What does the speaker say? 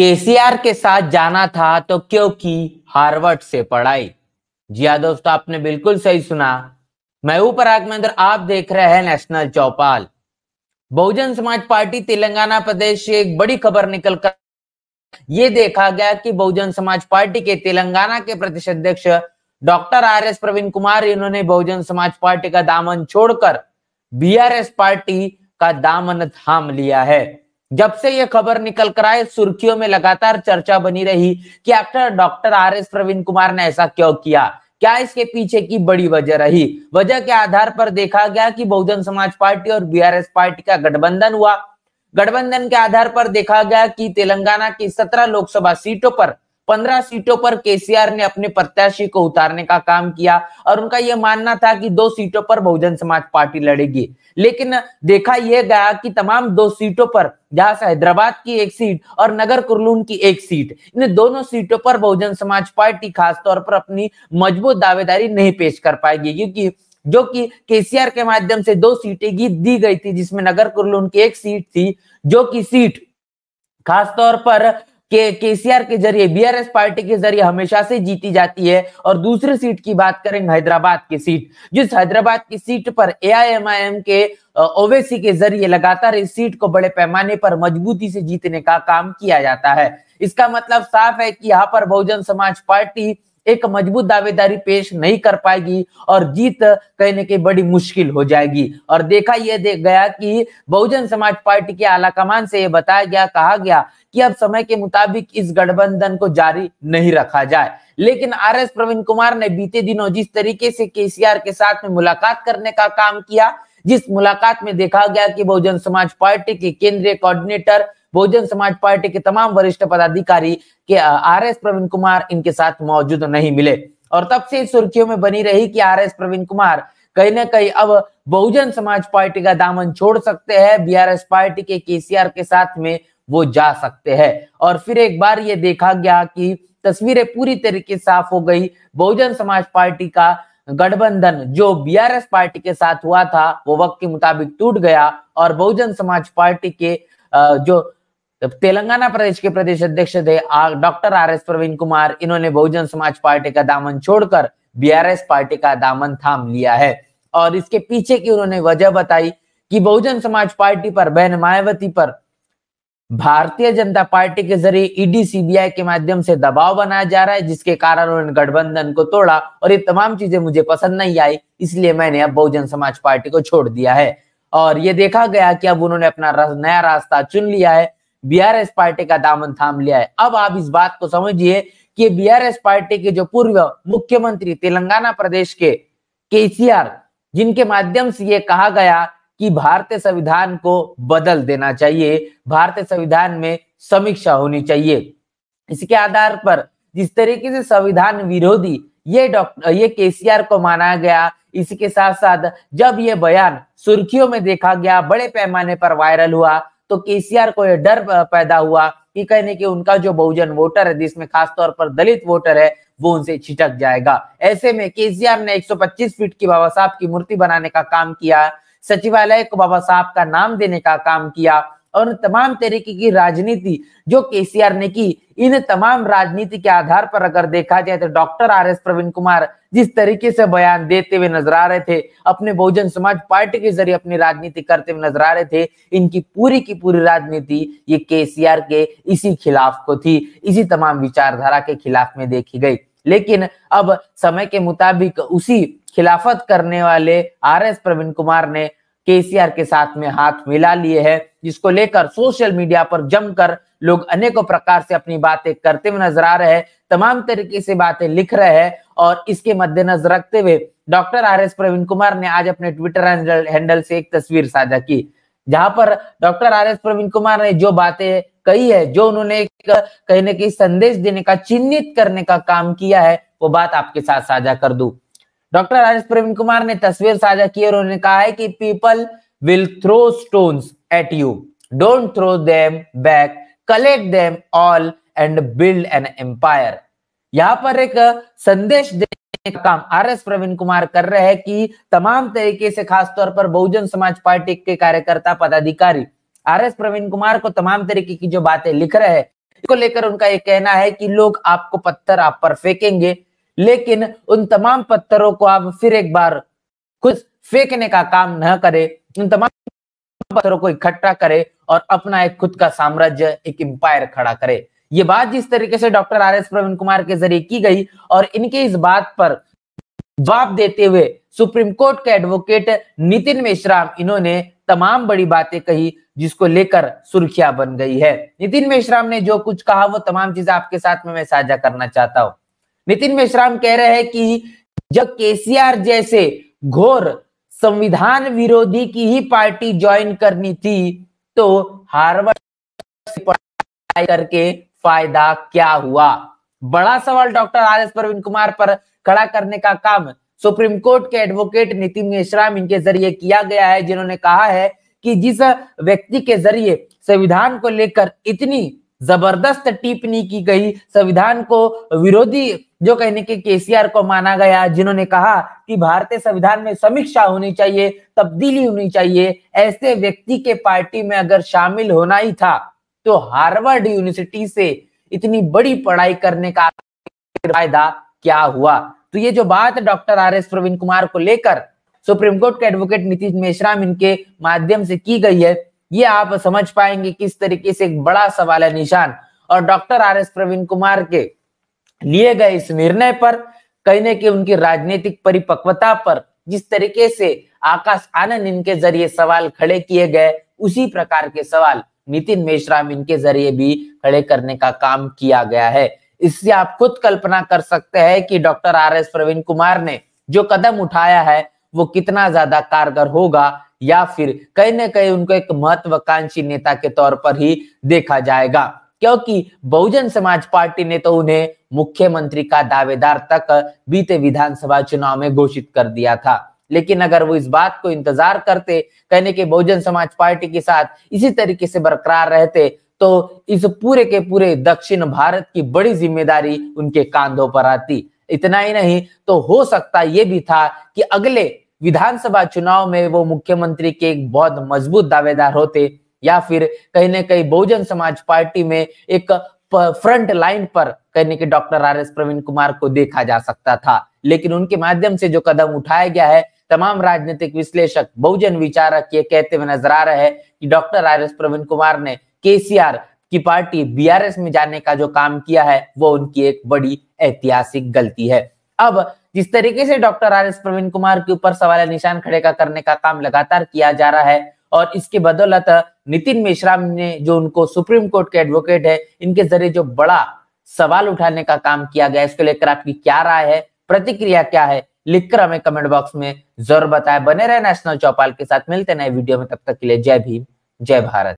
केसीआर के साथ जाना था तो क्योंकि हार्वर्ड से पढ़ाई जी हाँ दोस्तों आपने बिल्कुल सही सुना मैं पराग महेंद्र आप देख रहे हैं नेशनल चौपाल बहुजन समाज पार्टी तेलंगाना प्रदेश से एक बड़ी खबर निकल कर ये देखा गया कि बहुजन समाज पार्टी के तेलंगाना के प्रदेश अध्यक्ष doctor R S Praveen Kumar इन्होंने बहुजन समाज पार्टी का दामन छोड़कर बीआरएस पार्टी का दामन थाम लिया है जब से ये खबर निकल कर आए सुर्खियों में लगातार चर्चा बनी रही कि actor doctor R S Praveen Kumar ने ऐसा क्यों किया क्या इसके पीछे की बड़ी वजह रही वजह के आधार पर देखा गया कि बहुजन समाज पार्टी और बीआरएस पार्टी का गठबंधन हुआ गठबंधन के आधार पर देखा गया कि तेलंगाना की सत्रह लोकसभा सीटों पर पंद्रह सीटों पर केसीआर ने अपने प्रत्याशी को उतारने का काम किया और उनका यह मानना था कि दो सीटों पर बहुजन समाज पार्टी लड़ेगी लेकिन देखा यह गया कि तमाम दो सीटों पर जहां से हैदराबाद की एक सीट और नगर कुरलून की एक सीट इन दोनों सीटों पर बहुजन समाज पार्टी खासतौर पर अपनी मजबूत दावेदारी नहीं पेश कर पाएगी क्योंकि जो कि केसीआर के माध्यम से दो सीटें दी गई थी जिसमें नगर कुरलून की एक सीट थी जो कि सीट खासतौर पर के केसीआर के जरिए बीआरएस पार्टी के जरिए हमेशा से जीती जाती है और दूसरी सीट की बात करेंगे हैदराबाद की सीट जिस हैदराबाद की सीट पर एआईएमआईएम के ओवेसी के जरिए लगातार इस सीट को बड़े पैमाने पर मजबूती से जीतने का काम किया जाता है इसका मतलब साफ है कि यहाँ पर बहुजन समाज पार्टी एक मजबूत दावेदारी पेश नहीं कर पाएगी और जीत कहने की बड़ी मुश्किल हो जाएगी और देखा यह देख गया कि बहुजन समाज पार्टी के आलाकमान से यह बताया गया कहा गया कि अब समय के मुताबिक इस गठबंधन को जारी नहीं रखा जाए लेकिन आर एस प्रवीण कुमार ने बीते दिनों जिस तरीके से केसीआर के साथ में मुलाकात करने का काम किया जिस मुलाकात में देखा गया कि बहुजन समाज पार्टी के केंद्रीय कोऑर्डिनेटर बहुजन समाज पार्टी के तमाम वरिष्ठ पदाधिकारी के आर एस प्रवीण कुमार इनके साथ मौजूद नहीं मिले और तब से सुर्खियों में बनी रही कि आर एस प्रवीण कुमार कहीं ना कहीं अब बहुजन समाज पार्टी का दामन छोड़ सकते हैं बीआरएस पार्टी के केसीआर के साथ में वो जा सकते हैं और फिर एक बार ये देखा गया कि तस्वीरें पूरी तरीके साफ हो गई बहुजन समाज पार्टी का गठबंधन जो बीआरएस पार्टी के साथ हुआ था वो वक्त के मुताबिक टूट गया और बहुजन समाज पार्टी के जो तेलंगाना प्रदेश के प्रदेश अध्यक्ष थे doctor R S Praveen Kumar इन्होंने बहुजन समाज पार्टी का दामन छोड़कर बीआरएस पार्टी का दामन थाम लिया है और इसके पीछे की उन्होंने वजह बताई कि बहुजन समाज पार्टी पर बहन मायावती पर भारतीय जनता पार्टी के जरिए ईडी सीबीआई के माध्यम से दबाव बनाया जा रहा है जिसके कारण उन्होंने गठबंधन को तोड़ा और ये तमाम चीजें मुझे पसंद नहीं आई इसलिए मैंने अब बहुजन समाज पार्टी को छोड़ दिया है और ये देखा गया कि अब उन्होंने अपना नया रास्ता चुन लिया है बीआरएस पार्टी का दामन थाम लिया है अब आप इस बात को समझिए कि बीआरएस पार्टी के जो पूर्व मुख्यमंत्री तेलंगाना प्रदेश के केसीआर जिनके माध्यम से ये कहा गया कि भारतीय संविधान को बदल देना चाहिए भारतीय संविधान में समीक्षा होनी चाहिए इसके आधार पर जिस तरीके से संविधान विरोधी ये डॉक्टर ये केसीआर को माना गया इसके साथ साथ जब ये बयान सुर्खियों में देखा गया बड़े पैमाने पर वायरल हुआ तो केसीआर को यह डर पैदा हुआ कि कहने की उनका जो बहुजन वोटर है जिसमें खासतौर पर दलित वोटर है वो उनसे छिटक जाएगा ऐसे में केसीआर ने 125 फीट की बाबा साहब की मूर्ति बनाने का काम किया सचिवालय को बाबा साहब का नाम देने का काम किया और तमाम तरीके की राजनीति जो केसीआर ने की इन तमाम राजनीति के आधार पर अगर देखा जाए तो doctor R S Praveen Kumar जिस तरीके से बयान देते हुए नजर आ रहे थे अपने बहुजन समाज पार्टी के जरिए अपनी राजनीति करते हुए नजर आ रहे थे इनकी पूरी की पूरी राजनीति ये केसीआर के इसी खिलाफ को थी इसी तमाम विचारधारा के खिलाफ में देखी गई लेकिन अब समय के मुताबिक उसी खिलाफत करने वाले आर एस प्रवीण कुमार ने केसीआर के साथ में हाथ मिला लिए है जिसको लेकर सोशल मीडिया पर जमकर लोग अनेकों प्रकार से अपनी बातें करते हुए नजर आ रहे हैं तमाम तरीके से बातें लिख रहे हैं और इसके मद्देनजर रखते हुए doctor R S Praveen Kumar ने आज अपने ट्विटर हैंडल से एक तस्वीर साझा की जहां पर doctor R S Praveen Kumar ने जो बातें कही है जो उन्होंने कहीं ना कहीं संदेश देने का चिन्हित करने का काम किया है वो बात आपके साथ साझा कर दू doctor R S Praveen Kumar ने तस्वीर साझा की और उन्होंने कहा है कि people will throw stone at you don't throw them back collect them all and build an empire यहाँ पर एक संदेश देने काम आर एस प्रवीण कुमार कर रहे हैं कि तमाम तरीके से खासतौर पर बहुजन समाज पार्टी के कार्यकर्ता पदाधिकारी आर एस प्रवीण कुमार को तमाम तरीके की जो बातें लिख रहे हैं इसको लेकर उनका ये कहना है कि लोग आपको पत्थर आप पर फेंकेंगे लेकिन उन तमाम पत्थरों को आप फिर एक बार कुछ फेंकने का काम न करें उन तमाम पत्थरों को इकट्ठा करें और अपना एक खुद का साम्राज्य एक एम्पायर खड़ा करे ये बात जिस तरीके से doctor R S Praveen Kumar के जरिए की गई और इनके इस बात पर जवाब देते हुए सुप्रीम कोर्ट के एडवोकेट नितिन मेश्राम इन्होंने तमाम बड़ी बातें कही जिसको लेकर सुर्खियां बन गई है नितिन मेश्राम ने जो कुछ कहा वो तमाम चीजें आपके साथ में मैं साझा करना चाहता हूं नितिन मेश्राम कह रहे हैं कि जब केसीआर जैसे घोर संविधान विरोधी की ही पार्टी ज्वाइन करनी थी तो हार्वर्ड करके फायदा क्या हुआ बड़ा सवाल doctor R S Praveen Kumar पर खड़ा करने का काम सुप्रीम कोर्ट के एडवोकेट नितिन मेश्राम इनके जरिए किया गया है जिन्होंने कहा है कि जिस व्यक्ति के जरिए संविधान को लेकर इतनी जबरदस्त टिप्पणी की गई संविधान को विरोधी जो कहने के केसीआर को माना गया जिन्होंने कहा कि भारतीय संविधान में समीक्षा होनी चाहिए तब्दीली होनी चाहिए ऐसे व्यक्ति के पार्टी में अगर शामिल होना ही था तो हार्वर्ड यूनिवर्सिटी से इतनी बड़ी पढ़ाई करने का फायदा क्या हुआ तो ये जो बात doctor R S Praveen Kumar को लेकर सुप्रीम कोर्ट के एडवोकेट नीतीश मेश्राम इनके माध्यम से की गई है ये आप समझ पाएंगे किस तरीके से एक बड़ा सवाल है निशान और doctor R S Praveen Kumar के लिए गए इस निर्णय पर कहीं ना उनकी राजनीतिक परिपक्वता पर जिस तरीके से आकाश आनंद इनके जरिए सवाल खड़े किए गए उसी प्रकार के सवाल नितिन मेश्राम इनके जरिए भी खड़े करने का काम किया गया है इससे आप खुद कल्पना कर सकते हैं कि doctor R S Praveen Kumar ने जो कदम उठाया है वो कितना ज्यादा कारगर होगा या फिर कहीं ना कहीं उनको एक महत्वाकांक्षी नेता के तौर पर ही देखा जाएगा क्योंकि बहुजन समाज पार्टी ने तो उन्हें मुख्यमंत्री का दावेदार तक बीते विधानसभा चुनाव में घोषित कर दिया था लेकिन अगर वो इस बात को इंतजार करते कहने के बहुजन समाज पार्टी के साथ इसी तरीके से बरकरार रहते तो इस पूरे के पूरे दक्षिण भारत की बड़ी जिम्मेदारी उनके कांधों पर आती इतना ही नहीं तो हो सकता यह भी था कि अगले विधानसभा चुनाव में वो मुख्यमंत्री के एक बहुत मजबूत दावेदार होते या फिर कहीं ना कहीं बहुजन समाज पार्टी में एक फ्रंट लाइन पर कहने के doctor R S Praveen Kumar को देखा जा सकता था लेकिन उनके माध्यम से जो कदम उठाया गया है तमाम राजनीतिक विश्लेषक बहुजन विचारक ये कहते हुए नजर आ रहे हैं कि doctor R S Praveen Kumar ने केसीआर की पार्टी बीआरएस में जाने का जो काम किया है वो उनकी एक बड़ी ऐतिहासिक गलती है अब जिस तरीके से doctor R S Praveen Kumar के ऊपर सवाल निशान खड़े का करने का काम लगातार किया जा रहा है और इसके बदौलत नितिन मिश्रा ने जो उनको सुप्रीम कोर्ट के एडवोकेट है इनके जरिए जो बड़ा सवाल उठाने का काम किया गया इसको लेकर आपकी क्या राय है प्रतिक्रिया क्या है लिखकर हमें कमेंट बॉक्स में जरूर बताएं बने रहे नेशनल चौपाल के साथ मिलते नए वीडियो में तब तक के लिए जय भीम जय भारत